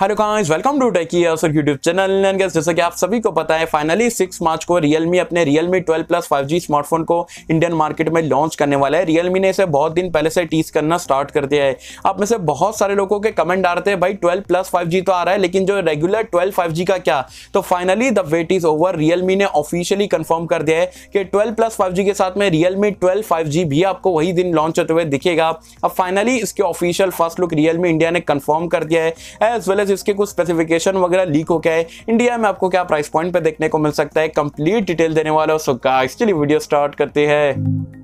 hello guys welcome to techie sir YouTube channel जैसे जैसा कि आप सभी को पता है फाइनली सिक्स मार्च को रियलमी अपने रियलमी 12 प्लस 5G स्मार्टफोन को इंडियन मार्केट में लॉन्च करने वाला है रियलमी ने इसे बहुत दिन पहले से टीस करना स्टार्ट कर दिया है आप में से बहुत सारे लोगों के कमेंट आ रहे थे भाई ट्वेल्व प्लस फाइव तो आ रहा है लेकिन जो रेगुलर ट्वेल्व फाइव का क्या तो finally the wait is over Realme ने ऑफिशियली कन्फर्म कर दिया है कि ट्वेल्व प्लस फाइव के साथ में रियलमी ट्वेल्व फाइव भी आपको वही दिन लॉन्च होते हुए दिखेगा अब फाइनली इसके official first look Realme India ने कन्फर्म कर दिया है एज वेल प्लस इसके कुछ स्पेसिफिकेशन वगैरह लीक हो गया है इंडिया में आपको क्या प्राइस पॉइंट पे देखने को मिल सकता है कंप्लीट डिटेल देने वाला है सो गाइस चलिए वीडियो स्टार्ट करते हैं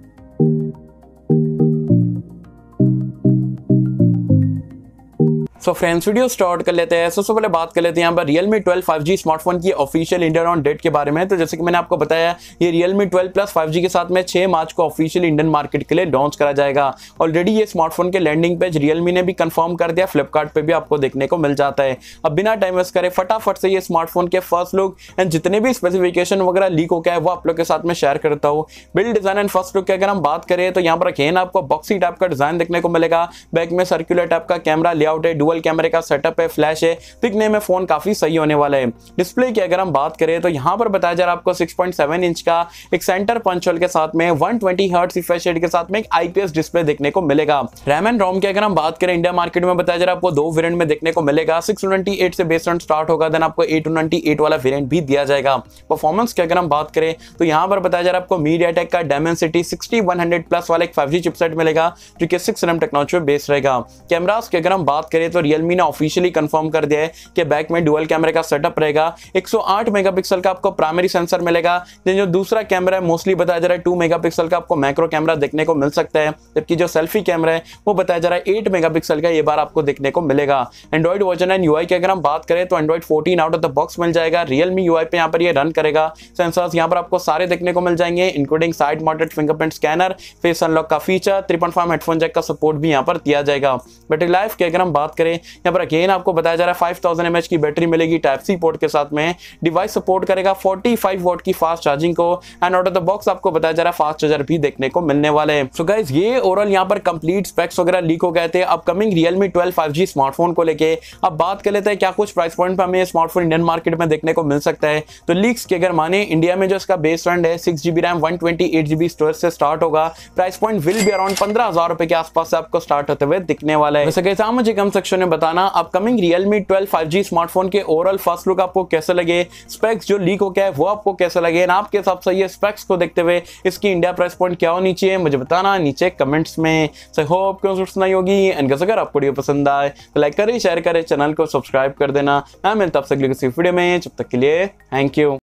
सो फ्रेंड्स वीडियो स्टार्ट कर लेते हैं सबसे पहले बात कर लेते हैं यहाँ पर Realme twelve five G smartphone की ऑफिशियल इंडियन ऑन डेट के बारे में तो जैसे कि मैंने आपको बताया ये Realme twelve plus five G के साथ में छह मार्च को ऑफिशियल इंडियन मार्केट के लिए लॉन्च करा जाएगा ऑलरेडी ये स्मार्टफोन के लैंडिंग पेज रियल ने भी कन्फर्म कर दिया फ्लिपकार्ट भी आपको देखने को मिल जाता है अब बिना टाइम वेस्ट करें फटाफट से ये स्मार्टफोन के फर्स्ट लुक एंड जितने भी स्पेसिफिकेशन वगैरह लीक हो गया है वो आप लोग के साथ में शेयर करता हूँ build design and first look की अगर हम बात करें तो यहाँ पर अगेन आपको बॉक्सी टाइप का डिजाइन देखने को मिलेगा बैक में सर्कुलर टाइप का कैमरा लेआउट है डुअल कैमरे का सेटअप है फ्लैश है दिखने तो में फ़ोन काफ़ी सही होने वाला है डिस्प्ले की अगर हम बात करें तो यहाँ पर बताया जा रहा है आपको 6.7 इंच का एक सेंटर पंचोल के साथ में one twenty hertz refresh rate के साथ में एक आईपीएस डिस्प्ले देखने को मिलेगा रैम एंड रोम की अगर हम बात करें इंडिया मार्केट में बताया जा रहा है आपको दो वेरियंट में देखने को मिलेगा सिक्स से बेस स्टार्ट होगा देन आपको एट वाला वेरियंट भी दिया जाएगा परफॉर्मेंस की अगर हम बात करें तो यहाँ पर बताया जा रहा है आपको मीडिया टेक का डायमेंसिटी सिक्सटी प्लस वाला एक फाइव चिपसेट मिलेगा जो कि सिक्स रैम टेक्नोलॉजी बेस रहेगा कैमराज की अगर हम बात करें तो और रियलमी ने ऑफिशियली कंफर्म कर दिया है कि बैक में डुअल कैमरे का सेटअप रहेगा 108 मेगापिक्सल का आपको प्राइमरी सेंसर मिलेगा लेकिन जो दूसरा कैमरा है मोस्टली बताया जा रहा है 2 मेगापिक्सल का आपको मैक्रो कैमरा देखने को मिल सकता है जबकि जो सेल्फी कैमरा है वो बताया जा रहा है एट मेगा का ये बार आपको देखने को मिलेगा एंड्रॉइड वर्जन एंड यू की अगर हम बात करें तो Android fourteen out of the box मिल जाएगा रियलमी यू पे यहाँ पर ये रन करेगा सेंसर यहाँ पर आपको सारे देखने को मिल जाएंगे including side mounted fingerprint scanner face unlock का feature three point headphone jack का सपोर्ट भी यहाँ पर दिया जाएगा बैटरी लाइफ की अगर हम बात करें करें यहाँ पर अगेन आपको बताया जा रहा है फाइव थाउजेंड की बैटरी मिलेगी टाइप सी पोर्ट के साथ में डिवाइस सपोर्ट करेगा फोर्टी फाइव वोट की फास्ट चार्जिंग को and out of the box आपको बताया जा रहा है फास्ट चार्जर भी देखने को मिलने वाले हैं सो गाइज ये ओवरऑल यहाँ पर कंप्लीट स्पेक्स वगैरह लीक हो गए थे upcoming Realme twelve five smartphone को लेकर अब बात कर लेते हैं क्या कुछ प्राइस पॉइंट पर हमें स्मार्टफोन इंडियन मार्केट में देखने को मिल सकता है तो लीक्स के अगर माने इंडिया में जो इसका बेस रंड है six GB RAM one twenty eight GB storage से स्टार्ट होगा price point will be around पंद्रह हजार रुपए के आसपास से आपको स्टार्ट होते हुए दिखने वाला है वैसे हाँ, मुझे कम सेक्शन में बताना upcoming Realme twelve five G smartphone के ओवरऑल फर्स्ट लुक आपको कैसे लगे स्पेक्स जो लीक हो गया है वो आपको कैसे लगे ना आपके हिसाब से ये स्पेक्स को देखते हुए इसकी इंडिया प्राइस पॉइंट क्या होनी चाहिए मुझे बताना नीचे कमेंट्स में सो होप क्यों सुनाई होगी एंड कैसे अगर आपको वीडियो पसंद आए तो लाइक करें शेयर करें चैनल को सब्सक्राइब कर देना मैं मिलता आपसे अगले किसी वीडियो में जब तक के लिए थैंक यू